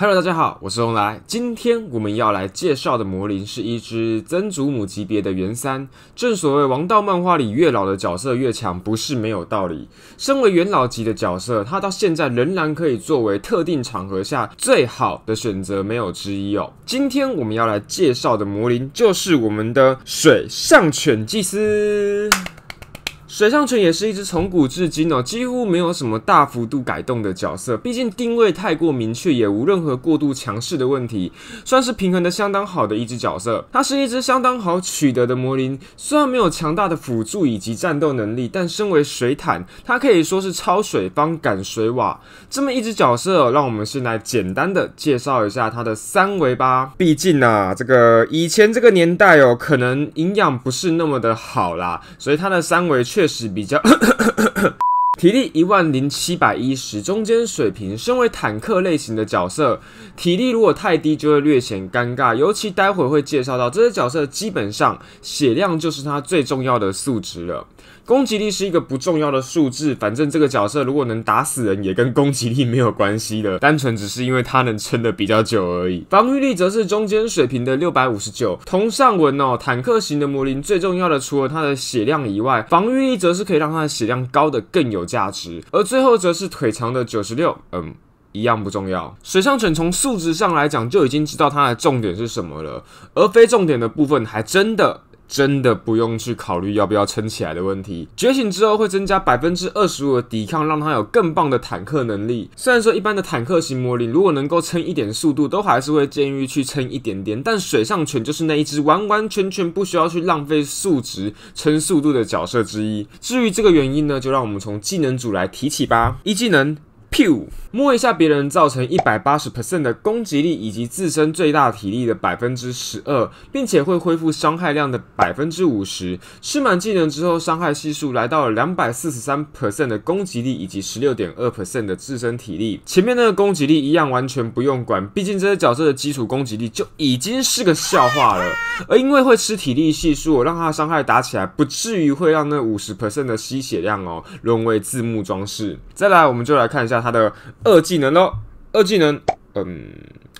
Hello，大家好，我是龙来。今天我们要来介绍的魔灵是一只曾祖母级别的元三。正所谓王道漫画里，越老的角色越强不是没有道理。身为元老级的角色，他到现在仍然可以作为特定场合下最好的选择，没有之一哦。今天我们要来介绍的魔灵就是我们的水上犬祭司。水上泉也是一只从古至今哦，几乎没有什么大幅度改动的角色。毕竟定位太过明确，也无任何过度强势的问题，算是平衡的相当好的一只角色。它是一只相当好取得的魔灵，虽然没有强大的辅助以及战斗能力，但身为水坦，它可以说是超水方赶水瓦这么一只角色。让我们先来简单的介绍一下它的三维吧。毕竟啊，这个以前这个年代哦，可能营养不是那么的好啦，所以它的三维全。确实比较，体力一万零七百一十，中间水平。身为坦克类型的角色，体力如果太低，就会略显尴尬。尤其待会会介绍到，这些角色基本上血量就是他最重要的素质了。攻击力是一个不重要的数字，反正这个角色如果能打死人，也跟攻击力没有关系的，单纯只是因为它能撑得比较久而已。防御力则是中间水平的六百五十九。同上文哦，坦克型的魔灵最重要的除了它的血量以外，防御力则是可以让它的血量高的更有价值。而最后则是腿长的九十六，嗯，一样不重要。水上犬从数值上来讲就已经知道它的重点是什么了，而非重点的部分还真的。真的不用去考虑要不要撑起来的问题。觉醒之后会增加百分之二十五的抵抗，让它有更棒的坦克能力。虽然说一般的坦克型魔灵如果能够撑一点速度，都还是会建议去撑一点点，但水上犬就是那一只完完全全不需要去浪费数值撑速度的角色之一。至于这个原因呢，就让我们从技能组来提起吧。一技能，Pew。摸一下别人造成一百八十 percent 的攻击力，以及自身最大体力的百分之十二，并且会恢复伤害量的百分之五十。施满技能之后，伤害系数来到了两百四十三 percent 的攻击力，以及十六点二 percent 的自身体力。前面那个攻击力一样完全不用管，毕竟这些角色的基础攻击力就已经是个笑话了。而因为会吃体力系数，让他的伤害打起来不至于会让那五十 percent 的吸血量哦沦为字幕装饰。再来，我们就来看一下他的。二技能喽，二技能，嗯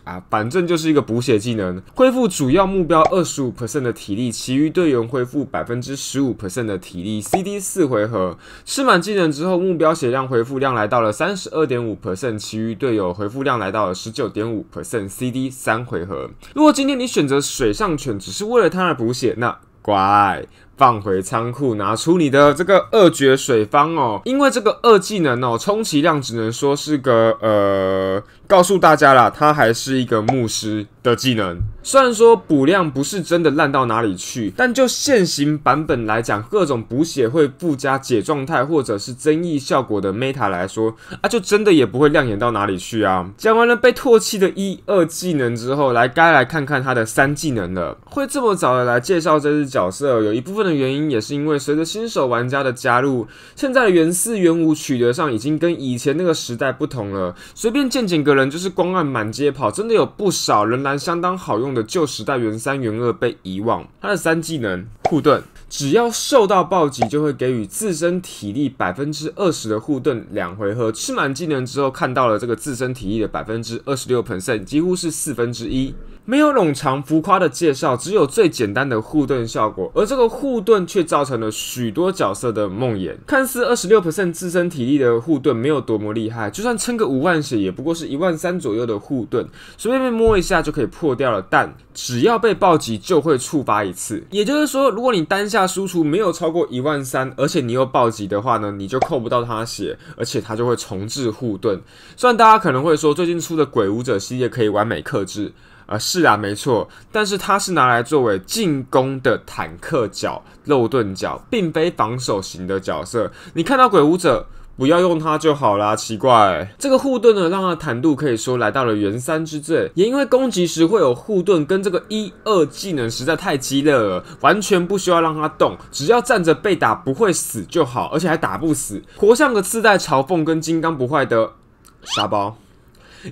啊，反正就是一个补血技能，恢复主要目标二十五的体力，其余队员恢复百分之十五的体力，CD 四回合。吃满技能之后，目标血量恢复量来到了三十二点五%。其余队友恢复量来到了十九点五%。CD 三回合。如果今天你选择水上犬只是为了它而补血，那乖。放回仓库，拿出你的这个二绝水方哦，因为这个二技能哦，充其量只能说是个呃，告诉大家啦，它还是一个牧师的技能。虽然说补量不是真的烂到哪里去，但就现行版本来讲，各种补血会附加解状态或者是增益效果的 meta 来说啊，就真的也不会亮眼到哪里去啊。讲完了被唾弃的一二技能之后，来该来看看他的三技能了。会这么早的来介绍这只角色，有一部分。原因也是因为随着新手玩家的加入，现在的元四元五取得上已经跟以前那个时代不同了。随便见几个人就是光暗满街跑，真的有不少仍然相当好用的旧时代元三元二被遗忘。他的三技能。护盾只要受到暴击，就会给予自身体力百分之二十的护盾，两回合吃满技能之后，看到了这个自身体力的百分之二十六 percent，几乎是四分之一。没有冗长浮夸的介绍，只有最简单的护盾效果，而这个护盾却造成了许多角色的梦魇。看似二十六 percent 自身体力的护盾没有多么厉害，就算撑个五万血，也不过是一万三左右的护盾，随便摸一下就可以破掉了。但只要被暴击，就会触发一次，也就是说。如果你单下输出没有超过一万三，而且你又暴击的话呢，你就扣不到他血，而且他就会重置护盾。虽然大家可能会说最近出的鬼武者系列可以完美克制，呃，是啊，没错，但是它是拿来作为进攻的坦克角、肉盾角，并非防守型的角色。你看到鬼武者？不要用它就好啦。奇怪，这个护盾呢，让它坦度可以说来到了元三之最。也因为攻击时会有护盾，跟这个一二技能实在太激烈了，完全不需要让它动，只要站着被打不会死就好，而且还打不死，活像个自带嘲讽跟金刚不坏的沙包。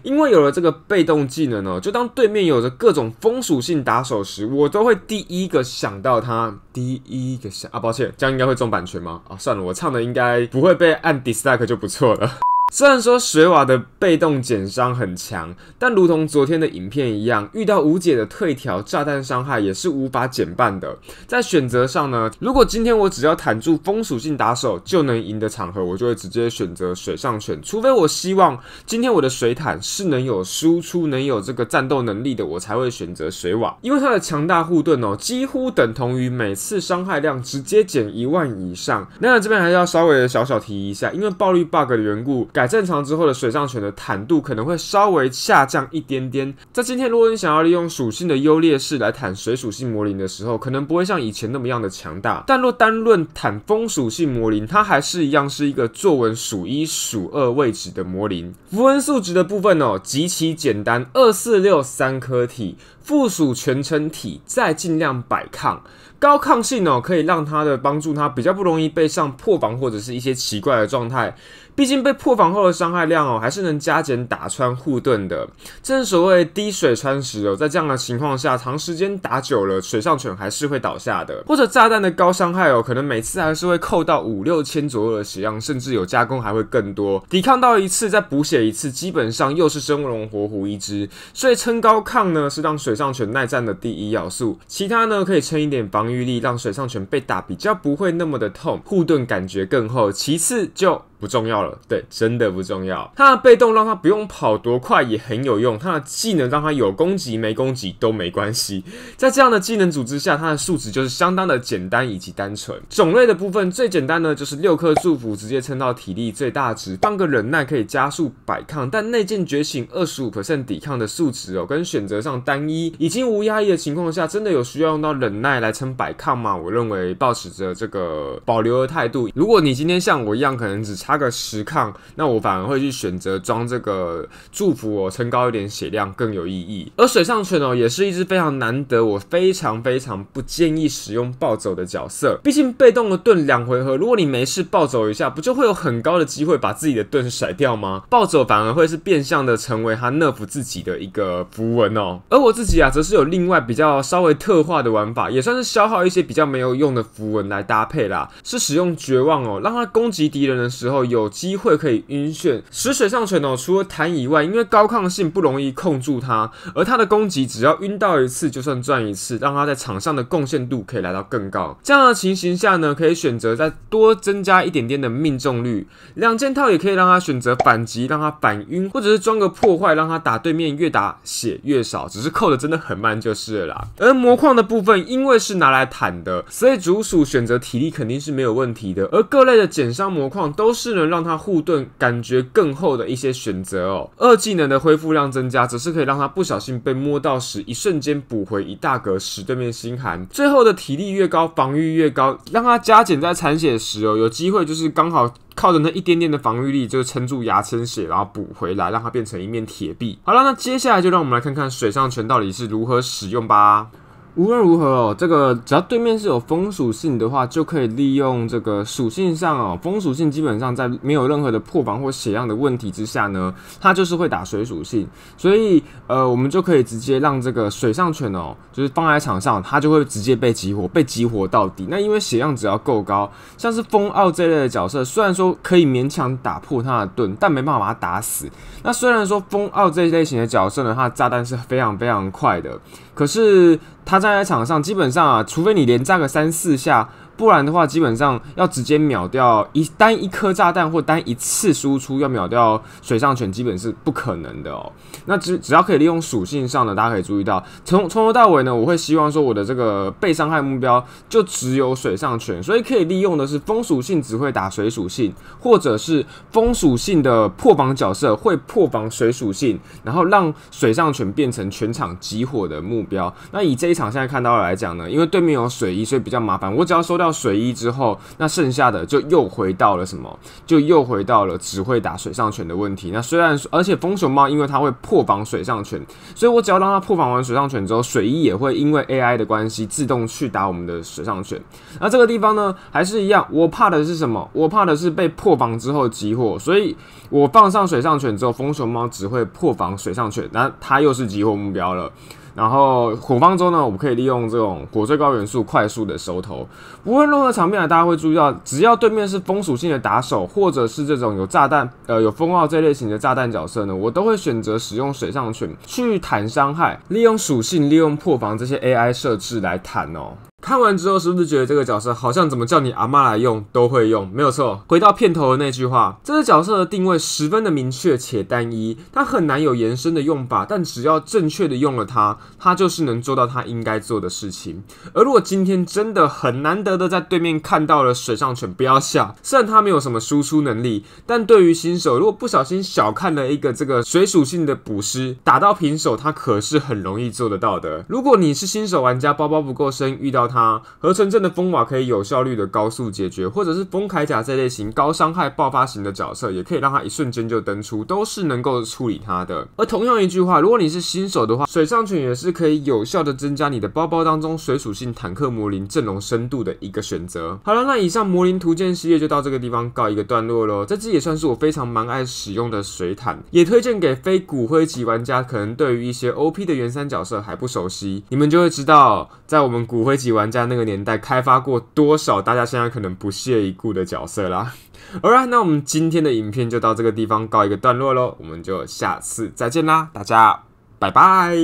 因为有了这个被动技能呢，就当对面有着各种风属性打手时，我都会第一个想到他。第一个想啊，抱歉，这样应该会中版权吗？啊，算了，我唱的应该不会被按 dislike 就不错了。虽然说水瓦的被动减伤很强，但如同昨天的影片一样，遇到无解的退条炸弹伤害也是无法减半的。在选择上呢，如果今天我只要坦住风属性打手就能赢的场合，我就会直接选择水上犬，除非我希望今天我的水坦是能有输出、能有这个战斗能力的，我才会选择水瓦，因为它的强大护盾哦，几乎等同于每次伤害量直接减一万以上。那这边还是要稍微的小小提一下，因为暴力 bug 的缘故。改正常之后的水上犬的坦度可能会稍微下降一点点。在今天，如果你想要利用属性的优劣势来坦水属性魔灵的时候，可能不会像以前那么样的强大。但若单论坦风属性魔灵，它还是一样是一个作文数一数二位置的魔灵。符文数值的部分哦，极其简单，二四六三颗体，附属全称体，再尽量摆抗高抗性哦，可以让它的帮助它比较不容易被上破防或者是一些奇怪的状态。毕竟被破防后的伤害量哦，还是能加减打穿护盾的。正所谓滴水穿石哦，在这样的情况下，长时间打久了，水上犬还是会倒下的。或者炸弹的高伤害哦，可能每次还是会扣到五六千左右的血量，甚至有加工还会更多。抵抗到一次，再补血一次，基本上又是生龙活虎一只。所以撑高抗呢，是让水上犬耐战的第一要素。其他呢，可以撑一点防御力，让水上犬被打比较不会那么的痛，护盾感觉更厚。其次就。不重要了，对，真的不重要。他的被动让他不用跑多快也很有用，他的技能让他有攻击没攻击都没关系。在这样的技能组织下，他的数值就是相当的简单以及单纯。种类的部分最简单呢，就是六颗祝福直接撑到体力最大值。当个忍耐可以加速百抗，但内剑觉醒二十五抵抗的数值哦，跟选择上单一已经无压抑的情况下，真的有需要用到忍耐来撑百抗吗？我认为保持着这个保留的态度。如果你今天像我一样，可能只。差个十抗，那我反而会去选择装这个祝福，我撑高一点血量更有意义。而水上拳哦，也是一支非常难得，我非常非常不建议使用暴走的角色。毕竟被动的盾两回合，如果你没事暴走一下，不就会有很高的机会把自己的盾甩掉吗？暴走反而会是变相的成为他 nerf 自己的一个符文哦。而我自己啊，则是有另外比较稍微特化的玩法，也算是消耗一些比较没有用的符文来搭配啦。是使用绝望哦，让他攻击敌人的时候。有机会可以晕眩，使水上锤呢？除了弹以外，因为高抗性不容易控住它，而它的攻击只要晕到一次就算赚一次，让它在场上的贡献度可以来到更高。这样的情形下呢，可以选择再多增加一点点的命中率，两件套也可以让他选择反击，让他反晕，或者是装个破坏，让他打对面越打血越少，只是扣的真的很慢就是了。而魔矿的部分，因为是拿来坦的，所以主属选择体力肯定是没有问题的，而各类的减伤魔矿都是。是能让他护盾感觉更厚的一些选择哦。二技能的恢复量增加，只是可以让他不小心被摸到时，一瞬间补回一大格，使对面心寒。最后的体力越高，防御越高，让他加减在残血时哦，有机会就是刚好靠着那一点点的防御力，就撑住牙签血，然后补回来，让它变成一面铁壁。好了，那接下来就让我们来看看水上拳到底是如何使用吧。无论如何哦，这个只要对面是有风属性的话，就可以利用这个属性上哦，风属性基本上在没有任何的破防或血量的问题之下呢，它就是会打水属性，所以呃，我们就可以直接让这个水上犬哦，就是放在场上，它就会直接被激活，被激活到底。那因为血量只要够高，像是风傲这类的角色，虽然说可以勉强打破它的盾，但没办法把它打死。那虽然说风傲这一类型的角色呢，它的炸弹是非常非常快的。可是他站在场上，基本上啊，除非你连炸个三四下。不然的话，基本上要直接秒掉一单一颗炸弹或单一次输出要秒掉水上犬基本是不可能的哦。那只只要可以利用属性上的，大家可以注意到，从从头到尾呢，我会希望说我的这个被伤害目标就只有水上犬，所以可以利用的是风属性只会打水属性，或者是风属性的破防角色会破防水属性，然后让水上犬变成全场集火的目标。那以这一场现在看到的来讲呢，因为对面有水衣，所以比较麻烦。我只要收到。到水衣之后，那剩下的就又回到了什么？就又回到了只会打水上拳的问题。那虽然，而且风熊猫因为它会破防水上拳，所以我只要让它破防完水上拳之后，水衣也会因为 AI 的关系自动去打我们的水上拳。那这个地方呢，还是一样。我怕的是什么？我怕的是被破防之后激活，所以我放上水上拳之后，风熊猫只会破防水上拳，那它又是激活目标了。然后火方舟呢，我们可以利用这种火最高元素快速的收头。无论任何场面，大家会注意到，只要对面是风属性的打手，或者是这种有炸弹、呃有风暴这类型的炸弹角色呢，我都会选择使用水上犬去弹伤害，利用属性、利用破防这些 AI 设置来弹哦。看完之后是不是觉得这个角色好像怎么叫你阿妈来用都会用？没有错。回到片头的那句话，这个角色的定位十分的明确且单一，它很难有延伸的用法。但只要正确的用了它，它就是能做到它应该做的事情。而如果今天真的很难得的在对面看到了水上犬，不要笑。虽然它没有什么输出能力，但对于新手，如果不小心小看了一个这个水属性的捕食，打到平手，它可是很容易做得到的。如果你是新手玩家，包包不够深，遇到它。它，合成阵的风瓦可以有效率的高速解决，或者是风铠甲这类型高伤害爆发型的角色，也可以让它一瞬间就登出，都是能够处理它的。而同样一句话，如果你是新手的话，水上犬也是可以有效的增加你的包包当中水属性坦克魔灵阵容深度的一个选择。好了，那以上魔灵图鉴系列就到这个地方告一个段落喽。这只也算是我非常蛮爱使用的水坦，也推荐给非骨灰级玩家，可能对于一些 OP 的元三角色还不熟悉，你们就会知道，在我们骨灰级玩。家那个年代开发过多少大家现在可能不屑一顾的角色啦。好啦，那我们今天的影片就到这个地方告一个段落喽，我们就下次再见啦，大家拜拜。